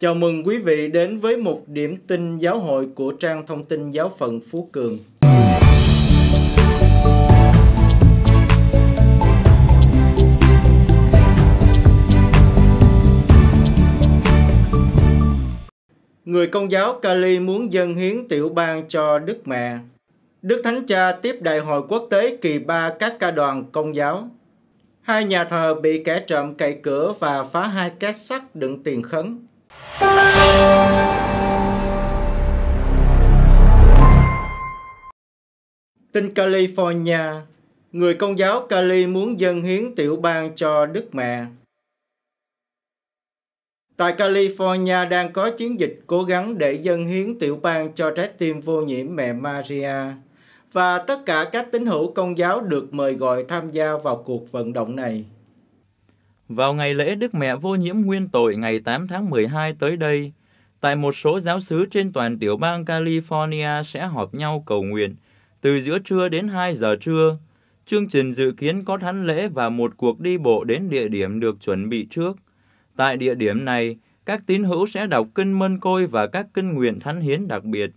Chào mừng quý vị đến với một điểm tin giáo hội của trang thông tin giáo phận Phú Cường. Người công giáo Cali muốn dâng hiến tiểu bang cho Đức Mẹ. Đức Thánh Cha tiếp đại hội quốc tế kỳ ba các ca đoàn công giáo. Hai nhà thờ bị kẻ trộm cậy cửa và phá hai két sắt đựng tiền khấn. Tin California, người công giáo Cali muốn dâng hiến tiểu bang cho Đức Mẹ. Tại California đang có chiến dịch cố gắng để dâng hiến tiểu bang cho trái tim vô nhiễm mẹ Maria và tất cả các tín hữu công giáo được mời gọi tham gia vào cuộc vận động này. Vào ngày lễ Đức Mẹ Vô Nhiễm Nguyên Tội ngày 8 tháng 12 tới đây, tại một số giáo sứ trên toàn tiểu bang California sẽ họp nhau cầu nguyện từ giữa trưa đến 2 giờ trưa. Chương trình dự kiến có thánh lễ và một cuộc đi bộ đến địa điểm được chuẩn bị trước. Tại địa điểm này, các tín hữu sẽ đọc kinh mân côi và các kinh nguyện thánh hiến đặc biệt.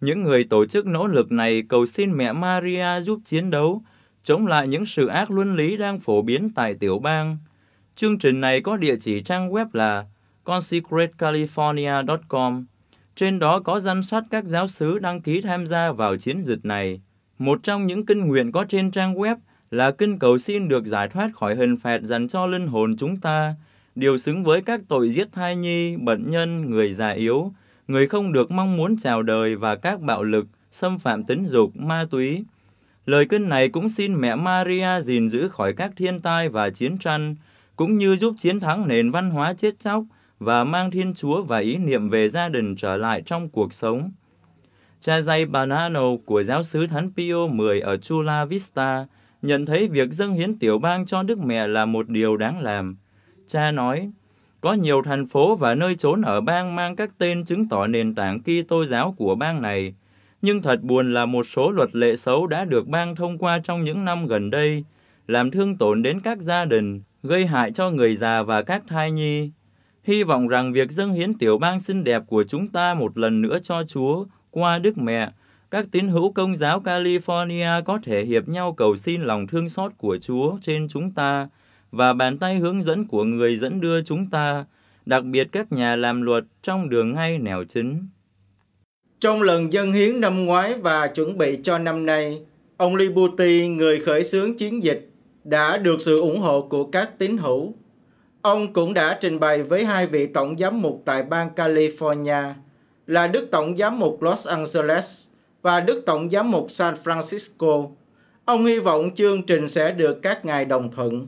Những người tổ chức nỗ lực này cầu xin mẹ Maria giúp chiến đấu, chống lại những sự ác luân lý đang phổ biến tại tiểu bang – Chương trình này có địa chỉ trang web là consecratecalifornia.com. Trên đó có danh sách các giáo sứ đăng ký tham gia vào chiến dịch này. Một trong những kinh nguyện có trên trang web là kinh cầu xin được giải thoát khỏi hình phạt dành cho linh hồn chúng ta, điều xứng với các tội giết thai nhi, bệnh nhân, người già yếu, người không được mong muốn chào đời và các bạo lực, xâm phạm tính dục, ma túy. Lời kinh này cũng xin mẹ Maria gìn giữ khỏi các thiên tai và chiến tranh, cũng như giúp chiến thắng nền văn hóa chết chóc và mang Thiên Chúa và ý niệm về gia đình trở lại trong cuộc sống. Cha dạy Banano của giáo sứ Thánh Pio 10 ở Chula Vista nhận thấy việc dâng hiến tiểu bang cho Đức Mẹ là một điều đáng làm. Cha nói, có nhiều thành phố và nơi trốn ở bang mang các tên chứng tỏ nền tảng Kitô giáo của bang này. Nhưng thật buồn là một số luật lệ xấu đã được bang thông qua trong những năm gần đây – làm thương tổn đến các gia đình, gây hại cho người già và các thai nhi. Hy vọng rằng việc dâng hiến tiểu bang xinh đẹp của chúng ta một lần nữa cho Chúa qua Đức Mẹ, các tín hữu công giáo California có thể hiệp nhau cầu xin lòng thương xót của Chúa trên chúng ta và bàn tay hướng dẫn của người dẫn đưa chúng ta, đặc biệt các nhà làm luật trong đường ngay nẻo chính. Trong lần dân hiến năm ngoái và chuẩn bị cho năm nay, ông Libuti, người khởi xướng chiến dịch đã được sự ủng hộ của các tín hữu. Ông cũng đã trình bày với hai vị tổng giám mục tại bang California là Đức Tổng giám mục Los Angeles và Đức Tổng giám mục San Francisco. Ông hy vọng chương trình sẽ được các ngài đồng thuận.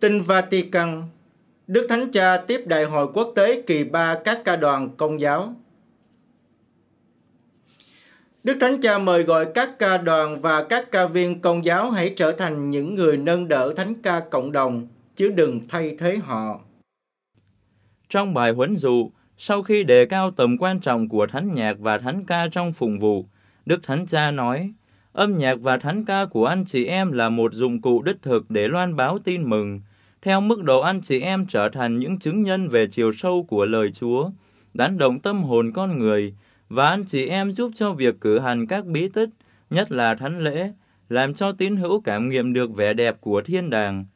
Tin Vatican Đức Thánh Cha tiếp Đại hội Quốc tế kỳ 3 các ca đoàn công giáo Đức Thánh Cha mời gọi các ca đoàn và các ca viên công giáo hãy trở thành những người nâng đỡ thánh ca cộng đồng, chứ đừng thay thế họ. Trong bài huấn dụ, sau khi đề cao tầm quan trọng của thánh nhạc và thánh ca trong phụng vụ, Đức Thánh Cha nói, âm nhạc và thánh ca của anh chị em là một dụng cụ đích thực để loan báo tin mừng. Theo mức độ anh chị em trở thành những chứng nhân về chiều sâu của lời Chúa, đánh động tâm hồn con người, và anh chị em giúp cho việc cử hành các bí tích, nhất là thánh lễ, làm cho tín hữu cảm nghiệm được vẻ đẹp của thiên đàng.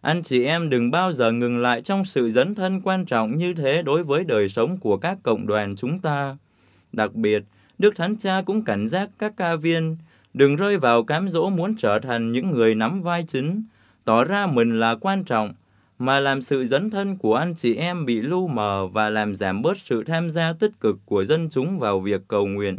Anh chị em đừng bao giờ ngừng lại trong sự dấn thân quan trọng như thế đối với đời sống của các cộng đoàn chúng ta. Đặc biệt, Đức Thánh Cha cũng cảnh giác các ca viên, đừng rơi vào cám dỗ muốn trở thành những người nắm vai chính, tỏ ra mình là quan trọng, mà làm sự dấn thân của anh chị em bị lu mờ và làm giảm bớt sự tham gia tích cực của dân chúng vào việc cầu nguyện.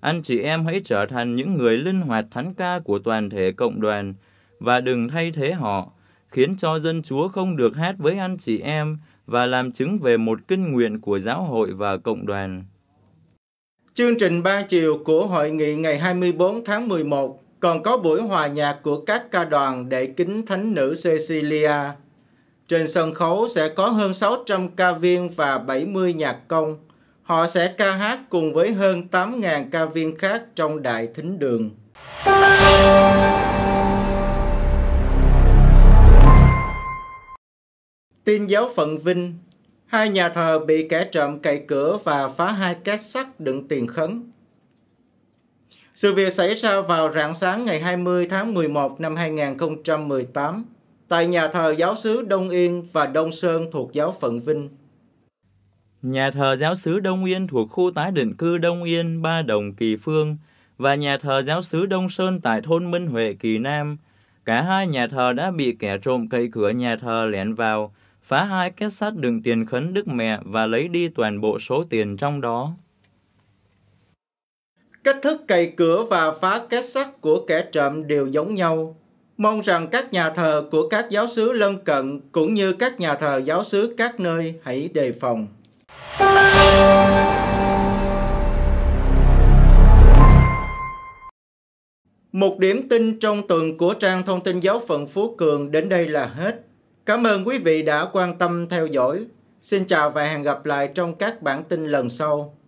Anh chị em hãy trở thành những người linh hoạt thánh ca của toàn thể cộng đoàn và đừng thay thế họ, khiến cho dân Chúa không được hát với anh chị em và làm chứng về một kinh nguyện của giáo hội và cộng đoàn. Chương trình 3 chiều của hội nghị ngày 24 tháng 11 còn có buổi hòa nhạc của các ca đoàn để kính thánh nữ Cecilia trên sân khấu sẽ có hơn 600 ca viên và 70 nhạc công. Họ sẽ ca hát cùng với hơn 8.000 ca viên khác trong đại thính đường. Tin giáo phận Vinh Hai nhà thờ bị kẻ trộm cậy cửa và phá hai két sắt đựng tiền khấn. Sự việc xảy ra vào rạng sáng ngày 20 tháng 11 năm 2018 tại nhà thờ giáo sứ Đông Yên và Đông Sơn thuộc giáo phận Vinh. Nhà thờ giáo sứ Đông Yên thuộc khu tái định cư Đông Yên, Ba Đồng, Kỳ Phương và nhà thờ giáo sứ Đông Sơn tại thôn Minh Huệ, Kỳ Nam. Cả hai nhà thờ đã bị kẻ trộm cậy cửa nhà thờ lẻn vào, phá hai kết sắt đựng tiền khấn Đức Mẹ và lấy đi toàn bộ số tiền trong đó. Cách thức cày cửa và phá kết sắt của kẻ trộm đều giống nhau. Mong rằng các nhà thờ của các giáo xứ lân cận cũng như các nhà thờ giáo xứ các nơi hãy đề phòng. Một điểm tin trong tuần của trang thông tin giáo phận Phú Cường đến đây là hết. Cảm ơn quý vị đã quan tâm theo dõi. Xin chào và hẹn gặp lại trong các bản tin lần sau.